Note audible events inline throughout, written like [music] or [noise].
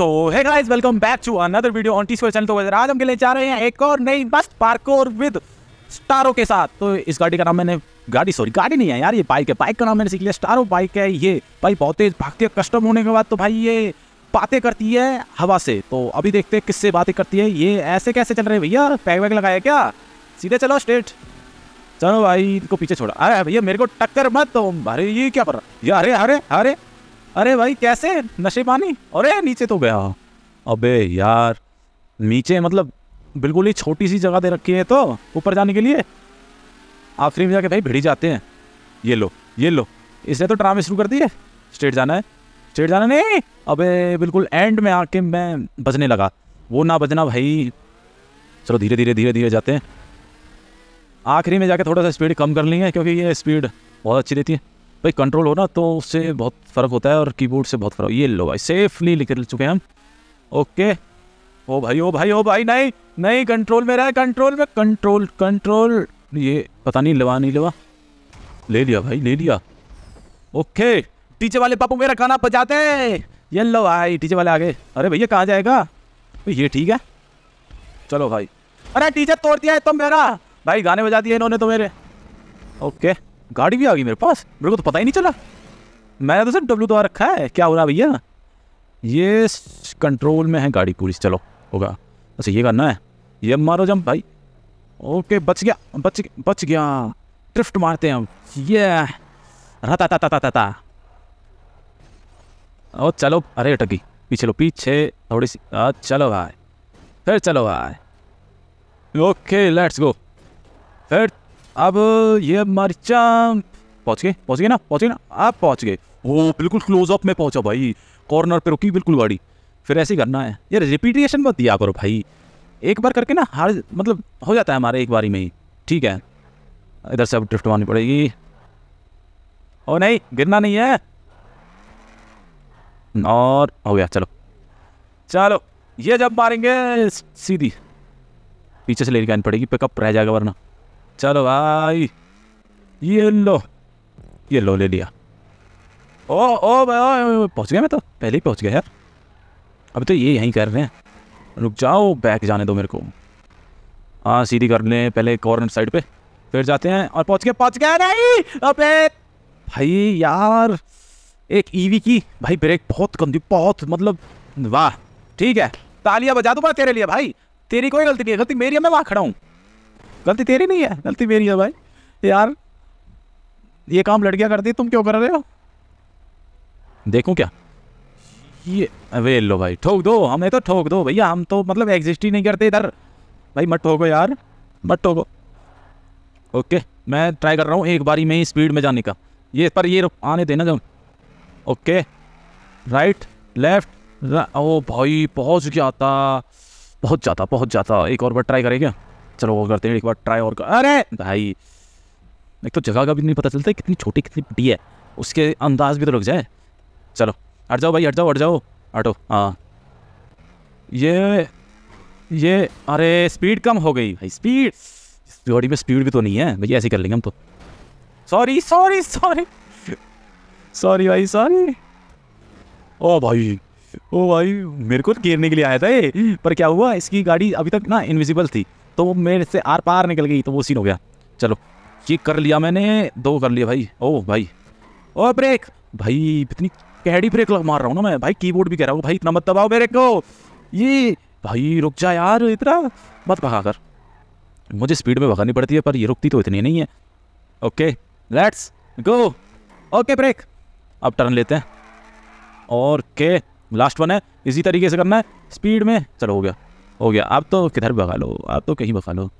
so hey guys welcome back to another video on T channel तो आज हम खेलने जा रहे हैं एक और नई बस पार्कोर विद स्टारो के साथ तो इस गाड़ी का नाम मैंने गाड़ी सॉरी गाड़ी नहीं है यार ये बाइक है बाइक का नाम मैंने सीख लिया स्टारो बाइक है ये भाई बहुत तेज भागती है कस्टम होने के बाद तो भाई ये बातें करती है हवा से तो अभी देखते हैं किससे बातें करती है ये ऐसे कैसे चल रहे हैं भैया पैक वैग लगाया क्या सीधे चलो स्ट्रेट चलो भाई इनको पीछे छोड़ा अरे भैया मेरे को टक्कर मत तो अरे ये क्या पर अरे अरे अरे अरे भाई कैसे नशे पानी अरे नीचे तो गया अबे यार नीचे मतलब बिल्कुल ही छोटी सी जगह दे रखी है तो ऊपर जाने के लिए आखिरी में जाके भाई भिड़ी जाते हैं ये लो ये लो इसने तो ट्रामे शुरू कर दिए स्टेट जाना है स्टेट जाना नहीं अबे बिल्कुल एंड में आके मैं बजने लगा वो ना बजना भाई चलो धीरे धीरे धीरे धीरे जाते हैं आखिरी में जाके थोड़ा सा स्पीड कम कर ली है क्योंकि ये स्पीड बहुत अच्छी रहती है भाई कंट्रोल हो ना तो उससे बहुत फ़र्क होता है और कीबोर्ड से बहुत फ़र्क ये लो भाई सेफली लिख चुके हैं हम ओके ओ भाई ओ भाई ओ भाई नहीं नहीं कंट्रोल में रहा कंट्रोल में कंट्रोल कंट्रोल ये पता नहीं लवा नहीं लवा ले लिया भाई ले लिया ओके टीचे वाले पापू मेरा खाना बजाते ये लो भाई टीचे वाले आगे अरे भैया कहाँ जाएगा ये ठीक है चलो भाई अरे टीचर तोड़ दिया है तुम तो मेरा भाई गाने बजा दिए इन्होंने तो मेरे ओके गाड़ी भी आ गई मेरे पास मेरे को तो पता ही नहीं चला मैंने तो सर डब्ल्यू दबा रखा है क्या हो रहा भैया ये कंट्रोल में है गाड़ी पूरी चलो होगा अच्छा ये करना है ये मारो जम भाई ओके बच गया बच बच गया ड्रिफ्ट मारते हैं हम ये रहता ता ता ता ता ता ओ चलो अरे टकी पीछे लो पीछे थोड़ी सी आ, चलो भाई फिर चलो भाई ओके लेट्स गो फिर अब ये मरचा पहुंच गए पहुंच गए ना पहुंच गए ना आप पहुंच गए वो बिल्कुल क्लोज अप में पहुंचा भाई कॉर्नर पे रुकी बिल्कुल गाड़ी फिर ऐसे ही करना है यार रिपीटेशन मत दिया करो भाई एक बार करके ना हार मतलब हो जाता है हमारे एक बारी में ही ठीक है इधर से अब ड्रिफ्ट मारनी पड़ेगी ओ नहीं गिरना नहीं है और हो गया चलो चलो ये जब मारेंगे सीधी पीछे से लेकर आनी पड़ेगी पिकअप रह जाएगा वरना चलो भाई ये लो ये लो ले लिया ओ ओ भाई पहुँच गया मैं तो पहले ही पहुंच गया यार अभी तो ये यहीं कर रहे हैं रुक जाओ बैक जाने दो मेरे को हाँ सीधी कर लें पहले कॉर्नर साइड पे फिर जाते हैं और पहुंच गया पहुंच गया नहीं अबे भाई यार एक ईवी e की भाई ब्रेक बहुत गंदी बहुत मतलब वाह ठीक है तालियां बजा दूंगा तेरे लिए भाई तेरी कोई गलती नहीं है गलती मेरी है मैं वहां खड़ा हूँ गलती तेरी नहीं है गलती मेरी है भाई तो यार ये काम लड़कियाँ करती तुम क्यों कर रहे हो देखूँ क्या ये अरे लो भाई ठोक दो हमें तो ठोक दो भैया हम तो मतलब एग्जिस्ट ही नहीं करते इधर भाई मत ठोको यार मत ठोको ओके मैं ट्राई कर रहा हूँ एक बारी में ही स्पीड में जाने का ये पर ये आने देना जब ओके राइट लेफ्ट रा, ओ भाई पहुँच गया था पहुँच जाता पहुँच जाता एक और बार ट्राई करें क्या चलो वो करते हैं एक बार ट्राई और कर अरे भाई एक तो जगह का भी नहीं पता चलता कितनी छोटी कितनी बड़ी है उसके अंदाज भी तो लग जाए चलो हट जाओ भाई हट जाओ हट जाओ हटो हाँ ये ये अरे स्पीड कम हो गई भाई स्पीड गाड़ी में स्पीड भी तो नहीं है भैया ऐसे कर लेंगे हम तो सॉरी सॉरी सॉरी सॉरी भाई सॉरी ओ भाई ओ भाई मेरे को तो घेरने के लिए आया था ये पर क्या हुआ इसकी गाड़ी अभी तक ना इनविजिबल थी तो वो मेरे से आर पार निकल गई तो वो सीन हो गया चलो ये कर लिया मैंने दो कर लिया भाई ओ भाई ओ ब्रेक भाई इतनी कैडी ब्रेक मार रहा हूँ ना मैं भाई कीबोर्ड भी कह रहा हूँ भाई इतना मत दबाओ मेरे को ये भाई रुक जा यार इतना मत भगा कर मुझे स्पीड में भगानी पड़ती है पर ये रुकती तो इतनी नहीं है okay let's go okay break अब टर्न लेते हैं और के लास्ट वन है इसी तरीके से करना है स्पीड में चलो हो गया हो गया आप तो किधर भगा लो आप तो कहीं भगा लो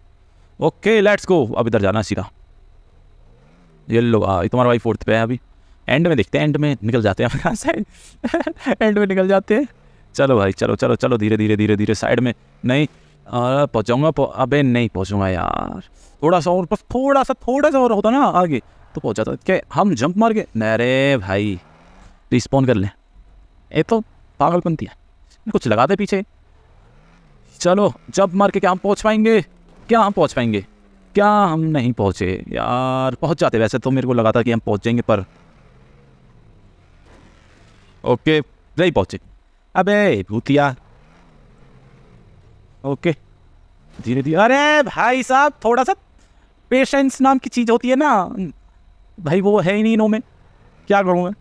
ओके लेट्स गो अब इधर जाना सीधा ये लो आ, तुम्हारा भाई फोर्थ पे है अभी एंड में देखते हैं एंड में निकल जाते हैं यहाँ से एंड [laughs] में निकल जाते हैं चलो भाई चलो चलो चलो धीरे धीरे धीरे धीरे साइड में नहीं पहुँचाऊँगा अबे नहीं पहुँचूँगा यार थोड़ा सा और बस थोड़ा सा थोड़ा सा और होता ना आगे तो पहुँच जाता क्या हम जंप मार के अरे भाई रिस्पॉन्ड कर लें ये तो पागलपंथी है कुछ लगा दे पीछे चलो जब मार के क्या हम पहुँच पाएंगे क्या हम पहुँच पाएंगे क्या हम नहीं पहुँचे यार पहुँच जाते वैसे तो मेरे को लगा था कि हम पहुँच जाएंगे पर ओके नहीं पहुँचे अबे भूतिया ओके धीरे धीरे अरे भाई साहब थोड़ा सा पेशेंस नाम की चीज़ होती है ना भाई वो है ही नहीं इन्हों में क्या करूँ मैं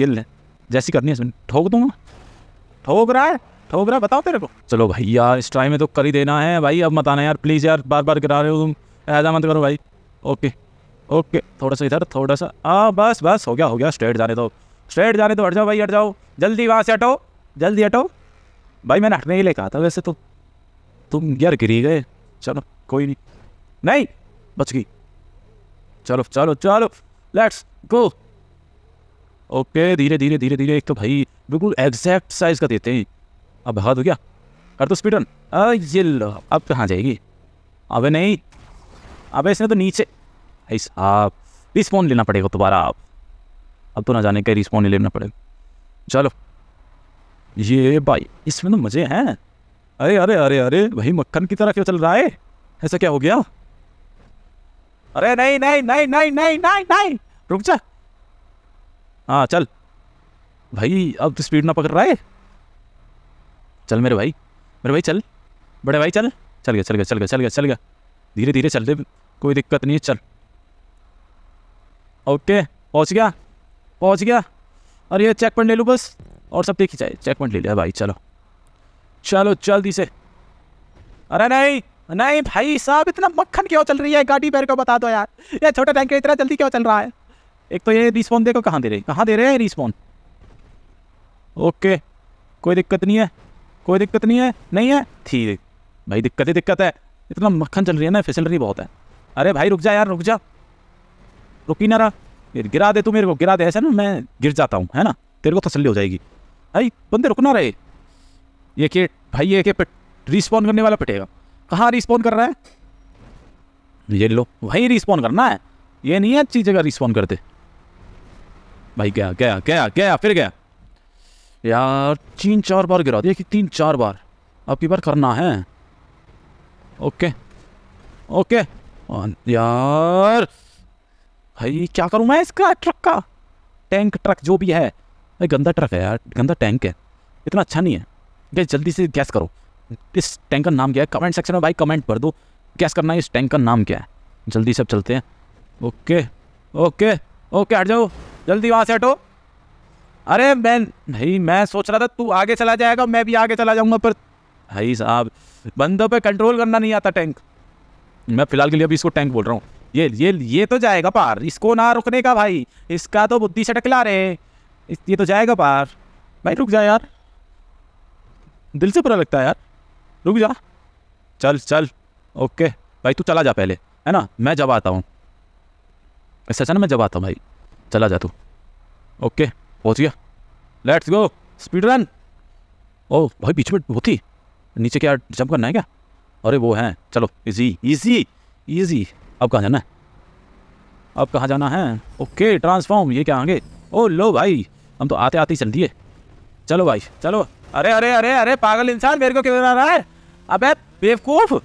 ये ले जैसी करनी है ठोक दूंगा ठोक रहा है तो रहा बताओ तेरे को चलो भाई यार इस टाइम में तो कर ही देना है भाई अब मत आना यार प्लीज़ यार बार बार गिरा रहे हो तुम ऐसा मत करो भाई ओके ओके थोड़ा सा इधर थोड़ा सा आ बस बस हो गया हो गया स्ट्रेट जाने दो स्ट्रेट जाने दो हट जाओ भाई हट जाओ जल्दी वहाँ से हटो जल्दी हटो भाई मैंने हटने के लिए कहा था वैसे तो तुम यार गिरी गए चलो कोई नहीं नहीं बच गई चलो चलो चलो लेट्स गो ओके धीरे धीरे धीरे धीरे एक तो भाई बिल्कुल एग्जैक्ट साइज़ का देते हैं अब भगा दो क्या कर दो स्पीड रन ये अब कहाँ जाएगी अबे नहीं अबे इसने तो नीचे आप साहब लेना पड़ेगा दोबारा आप अब तो ना जाने का रिस्पॉन्ड नहीं लेना पड़ेगा चलो ये भाई इसमें तो मज़े हैं अरे अरे अरे अरे भाई मक्खन की तरह क्यों चल रहा है ऐसा क्या हो गया अरे नहीं नहीं नहीं नहीं नहीं नहीं नहीं रुक जा हाँ चल भाई अब तो स्पीड ना पकड़ रहा है चल मेरे भाई मेरे भाई चल बड़े भाई चल चल गया चल गया चल गया चल गया चल गया धीरे धीरे चल दे कोई दिक्कत नहीं है चल ओके पहुँच गया पहुँच गया और ये चेक पॉइंट ले लूँ बस और सब देखी जाए चेक पॉइंट ले लिया भाई चलो चलो जल्दी से अरे नहीं नहीं भाई साहब इतना मक्खन क्यों चल रही है गाड़ी पैर को बता दो यार ये छोटा टैंक इतना जल्दी क्यों चल रहा है एक तो ये रिस्पॉन्स देखो कहाँ दे रहे कहाँ दे रहे हैं रिस्पॉन्स ओके कोई दिक्कत नहीं है कोई दिक्कत नहीं है नहीं है थी भाई दिक्कत ही दिक्कत है इतना मक्खन चल रही है ना फैसिलिटी बहुत है अरे भाई रुक जा यार रुक जा रुकी ना रहा फिर गिरा दे तू मेरे को गिरा दे ऐसा ना मैं गिर जाता हूँ है ना तेरे को तसली हो जाएगी भाई बंदे रुकना रहे ये के भाई ये के रिस्पॉन्ड करने वाला पिटेगा कहाँ रिस्पॉन्ड कर रहा है ये लो वही रिस्पॉन्ड करना है ये नहीं है अच्छी जगह रिस्पॉन्ड करते भाई गया गया गया गया फिर गया यार तीन चार बार गिरा दिया कि तीन चार बार अब की बार करना है ओके ओके यार भाई क्या करूँ मैं इसका ट्रक का टैंक ट्रक जो भी है भाई गंदा ट्रक है यार गंदा टैंक है इतना अच्छा नहीं है गैस जल्दी से गैस करो इस टैंक का नाम क्या है कमेंट सेक्शन में भाई कमेंट कर दो गैस करना है इस टैंक का नाम क्या है जल्दी सब चलते हैं ओके ओके ओके हट जाओ जल्दी वहाँ से हटो अरे मैं नहीं मैं सोच रहा था तू आगे चला जाएगा मैं भी आगे चला जाऊँगा पर भाई साहब बंदों पे कंट्रोल करना नहीं आता टैंक मैं फिलहाल के लिए अभी इसको टैंक बोल रहा हूँ ये ये ये तो जाएगा पार इसको ना रुकने का भाई इसका तो बुद्धि से टकला रहे ये तो जाएगा पार भाई रुक जा यार दिल से बुरा लगता है यार रुक जा चल चल ओके भाई तू चला जा पहले है ना मैं जब आता हूँ सच अच्छा मैं जब आता हूँ भाई चला जा तू ओके पहुंच गया let's go speed run oh भाई बीच में वो थी नीचे क्या जंप करना है क्या अरे वो हैं चलो इजी इजी इजी अब कहाँ जाना है अब कहाँ जाना है ओके ट्रांसफॉर्म ये क्या आगे ओ लो भाई हम तो आते आते ही चल दिए चलो भाई चलो अरे अरे अरे अरे पागल इंसान मेरे को क्यों गिरा रहा है अब बेवकूफ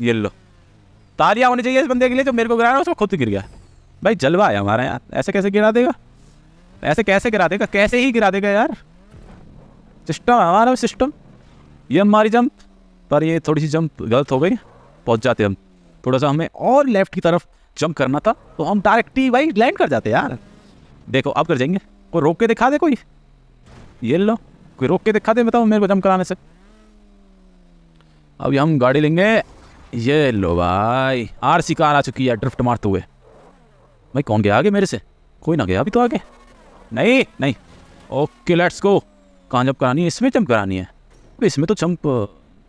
ये लो तालियाँ होनी चाहिए इस बंदे के लिए जो मेरे को गिरा रहा है उसमें खुद गिर गया भाई जलवा है हमारे यार ऐसे कैसे गिरा देगा ऐसे कैसे गिरा देगा कैसे ही गिरा देगा यार सिस्टम हमारा सिस्टम ये हमारी जंप पर ये थोड़ी सी जंप गलत हो गई पहुंच जाते हम थोड़ा सा हमें और लेफ्ट की तरफ जंप करना था तो हम डायरेक्ट ही भाई लैंड कर जाते यार देखो अब कर जाएंगे कोई रोक के दिखा दे कोई ये लो कोई रोक के दिखा दे बताओ मेरे को जंप कराने से अभी हम गाड़ी लेंगे ये लो भाई आर सी कार आ चुकी है ड्रिफ्ट मारते हुए भाई कौन गया आगे मेरे से कोई ना गया अभी तो आगे नहीं नहीं ओके लेट्स गो कहाँ जब करानी है इसमें जंप करानी है इसमें तो चम्प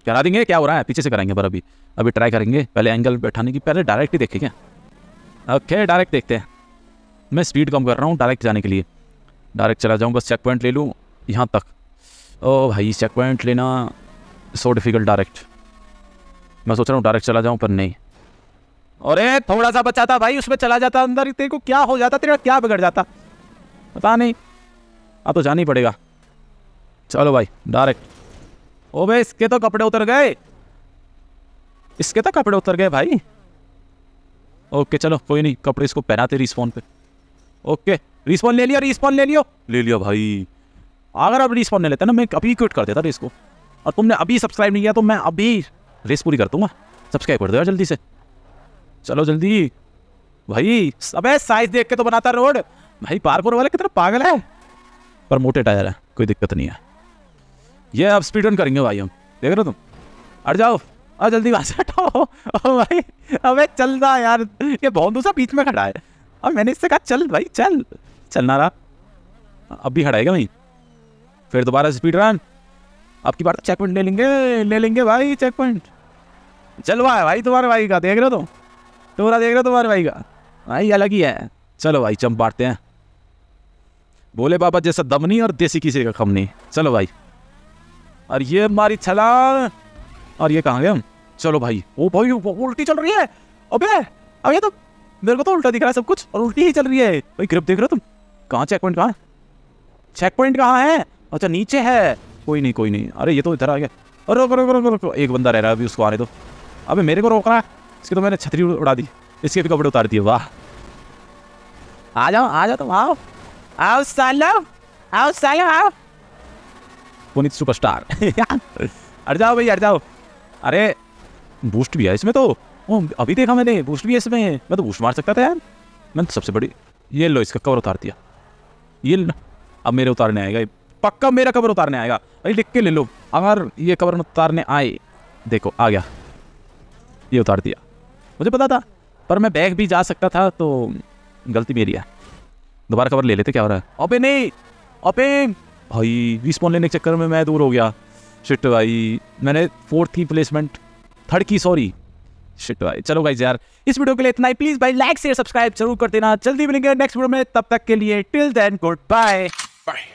करा देंगे क्या हो रहा है पीछे से कराएंगे पर अभी अभी ट्राई करेंगे पहले एंगल बैठाने की पहले डायरेक्ट ही देखेंगे ओके डायरेक्ट देखते हैं मैं स्पीड कम कर रहा हूँ डायरेक्ट जाने के लिए डायरेक्ट चला जाऊँ बस चेक पॉइंट ले लूँ यहाँ तक ओ oh, भाई चेक पॉइंट लेना सो डिफ़िकल्ट डायरेक्ट मैं सोच रहा हूँ डायरेक्ट चला जाऊँ पर नहीं अरे थोड़ा सा बचा था भाई उसमें चला जाता अंदर तेरे को क्या हो जाता तेरा क्या बिगड़ जाता पता नहीं अब तो जाना ही पड़ेगा चलो भाई डायरेक्ट ओ भाई इसके तो कपड़े उतर गए इसके तो कपड़े उतर गए भाई ओके चलो कोई नहीं कपड़े इसको पहनाते रिस्पॉन पे ओके रिस्पॉन ले लिया रिस्पॉन ले लियो ले लियो भाई अगर आप रिस्पॉन नहीं लेते ना मैं अभी क्विट कर देता रेस को और तुमने अभी सब्सक्राइब नहीं किया तो मैं अभी रेस पूरी कर दूंगा सब्सक्राइब कर दो जल्दी से चलो जल्दी भाई अबे साइज देख के तो बनाता रोड भाई पारपुर वाले कितना पागल है पर मोटे टायर है कोई दिक्कत नहीं है ये अब स्पीड रन करेंगे भाई हम देख रहे हो तुम अट जाओ और जल्दी वहां से हटाओ भाई अबे चल रहा यार ये बहुत दूसरा बीच में खड़ा है अब मैंने इससे कहा चल भाई चल चलना रहा अब भी हटाएगा भाई फिर दोबारा स्पीड रन आपकी बार चेक तो पॉइंट ले लेंगे ले लेंगे भाई चेक पॉइंट जलवा है भाई तुम्हारे भाई का देख रहे हो तुम तुम्हारा देख रहे हो तुम्हारे भाई का भाई अलग ही है चलो भाई चम बांटते हैं भोले बाबा जैसा दम नहीं और देसी किसी का कम नहीं चलो भाई और ये हमारी छलांग और ये कहाँ गए हम चलो भाई ओ भाई वो उल्टी चल रही है अबे अब ये तो मेरे को तो उल्टा दिख रहा है सब कुछ और उल्टी ही चल रही है भाई ग्रिप देख रहे हो तुम कहाँ चेक पॉइंट कहाँ है चेक पॉइंट कहाँ है अच्छा नीचे है कोई नहीं कोई नहीं अरे ये तो इधर आ गया अरे रोको रोको रोको रोको एक बंदा रह रहा है अभी उसको आने दो अबे मेरे को रोक रहा है इसकी तो मैंने छतरी उड़ा दी इसके भी कपड़े उतार दिए वाह आ जाओ आ जाओ तुम आओ आओ सालो आओ सालो आओ पुनीत सुपरस्टार अरे जाओ भाई अरे जाओ अरे बूस्ट भी है इसमें तो ओ अभी देखा मैंने बूस्ट भी है इसमें मैं तो बूस्ट मार सकता था यार मैंने तो सबसे बड़ी ये लो इसका कवर उतार दिया ये अब मेरे उतारने आएगा पक्का मेरा कवर उतारने आएगा अरे लिख के ले लो अगर ये कवर उतारने आए देखो आ गया ये उतार दिया मुझे पता था पर मैं बैग भी जा सकता था तो गलती मेरी है दोबारा कवर ले लेते क्या हो रहा है अबे नहीं अबे भाई रिस्पॉन लेने के चक्कर में मैं दूर हो गया शिट भाई मैंने फोर्थ थी प्लेसमेंट थर्ड की सॉरी शिट भाई चलो भाई यार इस वीडियो के लिए इतना ही प्लीज़ भाई लाइक शेयर सब्सक्राइब जरूर कर देना जल्दी मिलेंगे नेक्स्ट वीडियो में तब तक के लिए till then goodbye bye